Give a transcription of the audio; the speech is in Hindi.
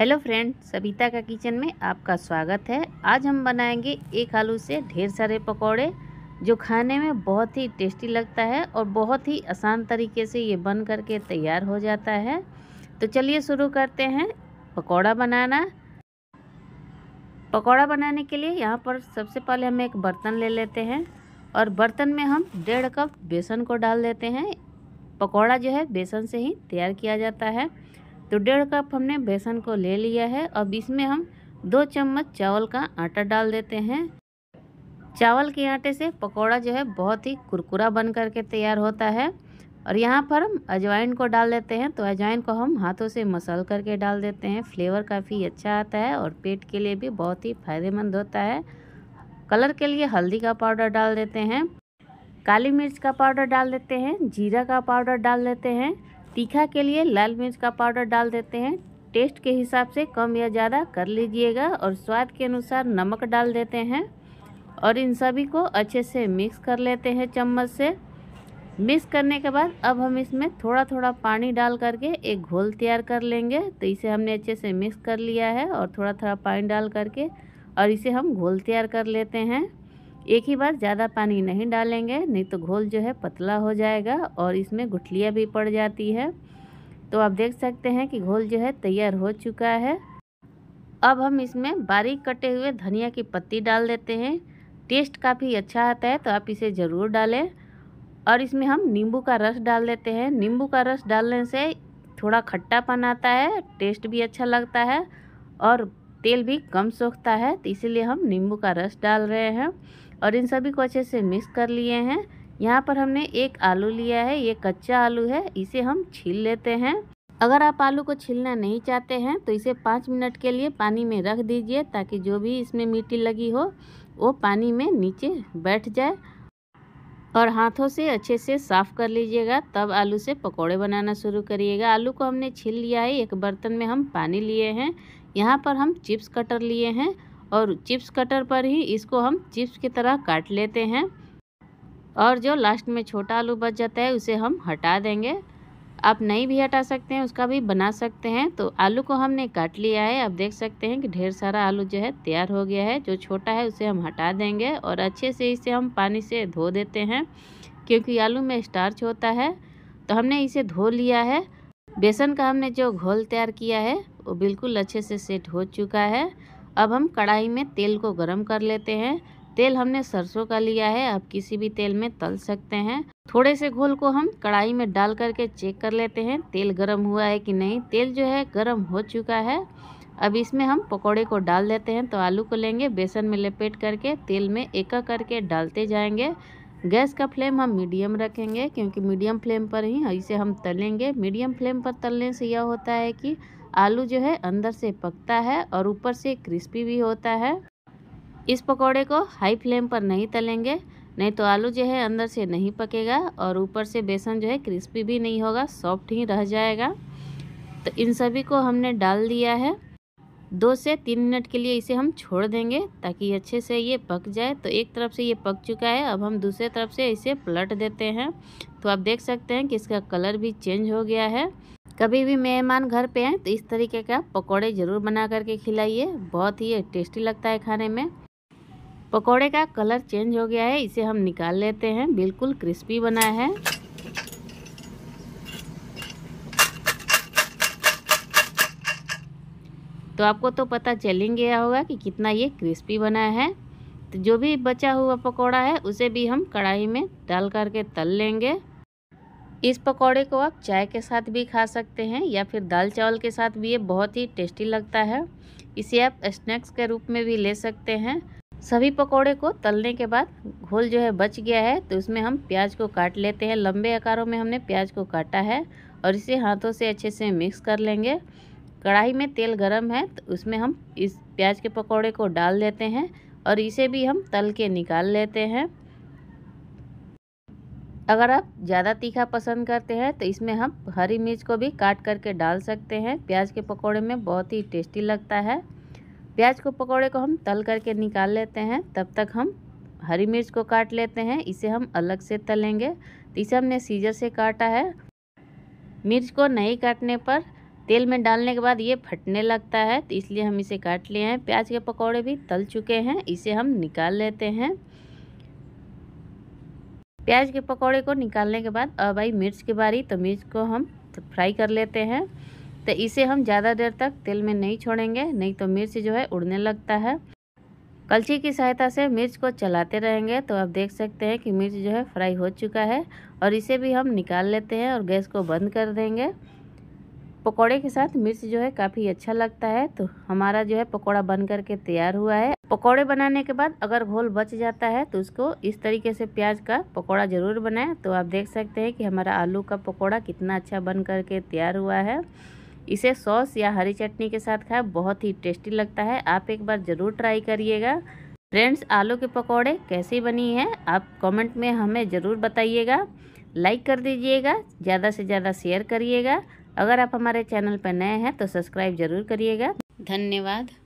हेलो फ्रेंड सबिता का किचन में आपका स्वागत है आज हम बनाएंगे एक आलू से ढेर सारे पकौड़े जो खाने में बहुत ही टेस्टी लगता है और बहुत ही आसान तरीके से ये बन करके तैयार हो जाता है तो चलिए शुरू करते हैं पकौड़ा बनाना पकौड़ा बनाने के लिए यहाँ पर सबसे पहले हम एक बर्तन ले लेते हैं और बर्तन में हम डेढ़ कप बेसन को डाल देते हैं पकौड़ा जो है बेसन से ही तैयार किया जाता है तो डेढ़ कप हमने बेसन को ले लिया है अब इसमें हम दो चम्मच चावल का आटा डाल देते हैं चावल के आटे से पकौड़ा जो है बहुत ही कुरकुरा बन करके तैयार होता है और यहाँ पर हम अजवाइन को डाल देते हैं तो अजवाइन को हम हाथों से मसल करके डाल देते हैं फ्लेवर काफ़ी अच्छा आता है और पेट के लिए भी बहुत ही फायदेमंद होता है कलर के लिए हल्दी का पाउडर डाल देते हैं काली मिर्च का पाउडर डाल देते हैं जीरा का पाउडर डाल देते हैं तीखा के लिए लाल मिर्च का पाउडर डाल देते हैं टेस्ट के हिसाब से कम या ज़्यादा कर लीजिएगा और स्वाद के अनुसार नमक डाल देते हैं और इन सभी को अच्छे से मिक्स कर लेते हैं चम्मच से मिक्स करने के बाद अब हम इसमें थोड़ा थोड़ा पानी डाल करके एक घोल तैयार कर लेंगे तो इसे हमने अच्छे से मिक्स कर लिया है और थोड़ा थोड़ा पानी डाल करके और इसे हम घोल तैयार कर लेते हैं एक ही बार ज़्यादा पानी नहीं डालेंगे नहीं तो घोल जो है पतला हो जाएगा और इसमें गुठलियाँ भी पड़ जाती है तो आप देख सकते हैं कि घोल जो है तैयार हो चुका है अब हम इसमें बारीक कटे हुए धनिया की पत्ती डाल देते हैं टेस्ट काफ़ी अच्छा आता है तो आप इसे ज़रूर डालें और इसमें हम नींबू का रस डाल देते हैं नींबू का रस डालने से थोड़ा खट्टापन आता है टेस्ट भी अच्छा लगता है और तेल भी कम सोखता है तो इसीलिए हम नींबू का रस डाल रहे हैं और इन सभी को अच्छे से मिक्स कर लिए हैं यहाँ पर हमने एक आलू लिया है ये कच्चा आलू है इसे हम छील लेते हैं अगर आप आलू को छीलना नहीं चाहते हैं तो इसे पाँच मिनट के लिए पानी में रख दीजिए ताकि जो भी इसमें मिट्टी लगी हो वो पानी में नीचे बैठ जाए और हाथों से अच्छे से साफ़ कर लीजिएगा तब आलू से पकोड़े बनाना शुरू करिएगा आलू को हमने छील लिया है एक बर्तन में हम पानी लिए हैं यहाँ पर हम चिप्स कटर लिए हैं और चिप्स कटर पर ही इसको हम चिप्स की तरह काट लेते हैं और जो लास्ट में छोटा आलू बच जाता है उसे हम हटा देंगे आप नहीं भी हटा सकते हैं उसका भी बना सकते हैं तो आलू को हमने काट लिया है आप देख सकते हैं कि ढेर सारा आलू जो है तैयार हो गया है जो छोटा है उसे हम हटा देंगे और अच्छे से इसे हम पानी से धो देते हैं क्योंकि आलू में स्टार्च होता है तो हमने इसे धो लिया है बेसन का हमने जो घोल तैयार किया है वो बिल्कुल अच्छे से सेट हो चुका है अब हम कढ़ाई में तेल को गरम कर लेते हैं तेल हमने सरसों का लिया है आप किसी भी तेल में तल सकते हैं थोड़े से घोल को हम कढ़ाई में डाल करके चेक कर लेते हैं तेल गरम हुआ है कि नहीं तेल जो है गरम हो चुका है अब इसमें हम पकोड़े को डाल देते हैं तो आलू को लेंगे बेसन में लपेट करके तेल में एक करके डालते जाएंगे गैस का फ्लेम हम मीडियम रखेंगे क्योंकि मीडियम फ्लेम पर ही इसे हम तलेंगे मीडियम फ्लेम पर तलने से यह होता है कि आलू जो है अंदर से पकता है और ऊपर से क्रिस्पी भी होता है इस पकोड़े को हाई फ्लेम पर नहीं तलेंगे नहीं तो आलू जो है अंदर से नहीं पकेगा और ऊपर से बेसन जो है क्रिस्पी भी नहीं होगा सॉफ्ट ही रह जाएगा तो इन सभी को हमने डाल दिया है दो से तीन मिनट के लिए इसे हम छोड़ देंगे ताकि अच्छे से ये पक जाए तो एक तरफ से ये पक चुका है अब हम दूसरे तरफ से इसे पलट देते हैं तो आप देख सकते हैं कि इसका कलर भी चेंज हो गया है कभी भी मेहमान घर पे आए तो इस तरीके का पकोड़े ज़रूर बना करके खिलाइए बहुत ही टेस्टी लगता है खाने में पकोड़े का कलर चेंज हो गया है इसे हम निकाल लेते हैं बिल्कुल क्रिस्पी बना है तो आपको तो पता चल ही गया होगा कि कितना ये क्रिस्पी बना है तो जो भी बचा हुआ पकोड़ा है उसे भी हम कढ़ाई में डाल करके तल लेंगे इस पकौड़े को आप चाय के साथ भी खा सकते हैं या फिर दाल चावल के साथ भी ये बहुत ही टेस्टी लगता है इसे आप स्नैक्स के रूप में भी ले सकते हैं सभी पकोड़े को तलने के बाद घोल जो है बच गया है तो इसमें हम प्याज को काट लेते हैं लंबे आकारों में हमने प्याज को काटा है और इसे हाथों से अच्छे से मिक्स कर लेंगे कढ़ाई में तेल गरम है तो उसमें हम इस प्याज के पकौड़े को डाल देते हैं और इसे भी हम तल के निकाल लेते हैं अगर आप ज़्यादा तीखा पसंद करते हैं तो इसमें हम हरी मिर्च को भी काट करके डाल सकते हैं प्याज के पकौड़े में बहुत ही टेस्टी लगता है प्याज को पकौड़े को हम तल करके निकाल लेते हैं तब तक हम हरी मिर्च को काट लेते हैं इसे हम अलग से तलेंगे तो इसे हमने सीजर से काटा है मिर्च को नहीं काटने पर तेल में डालने के बाद ये फटने लगता है तो इसलिए हम इसे काट लिए हैं प्याज के पकौड़े भी तल चुके हैं इसे हम निकाल लेते हैं प्याज के पकौड़े को निकालने के बाद अब आई मिर्च की बारी तो मिर्च को हम फ्राई कर लेते हैं तो इसे हम ज़्यादा देर तक तेल में नहीं छोड़ेंगे नहीं तो मिर्च जो है उड़ने लगता है कलछी की सहायता से मिर्च को चलाते रहेंगे तो आप देख सकते हैं कि मिर्च जो है फ्राई हो चुका है और इसे भी हम निकाल लेते हैं और गैस को बंद कर देंगे पकोड़े के साथ मिर्च जो है काफ़ी अच्छा लगता है तो हमारा जो है पकोड़ा बन करके तैयार हुआ है पकोड़े बनाने के बाद अगर घोल बच जाता है तो उसको इस तरीके से प्याज का पकोड़ा ज़रूर बनाएं तो आप देख सकते हैं कि हमारा आलू का पकोड़ा कितना अच्छा बन करके तैयार हुआ है इसे सॉस या हरी चटनी के साथ खाएं बहुत ही टेस्टी लगता है आप एक बार ज़रूर ट्राई करिएगा फ्रेंड्स आलू के पकौड़े कैसी बनी है आप कॉमेंट में हमें ज़रूर बताइएगा लाइक कर दीजिएगा ज़्यादा से ज़्यादा शेयर करिएगा अगर आप हमारे चैनल पर नए हैं तो सब्सक्राइब ज़रूर करिएगा धन्यवाद